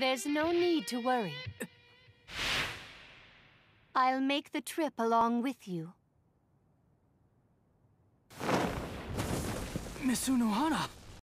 There's no need to worry. I'll make the trip along with you. Miss Unohana!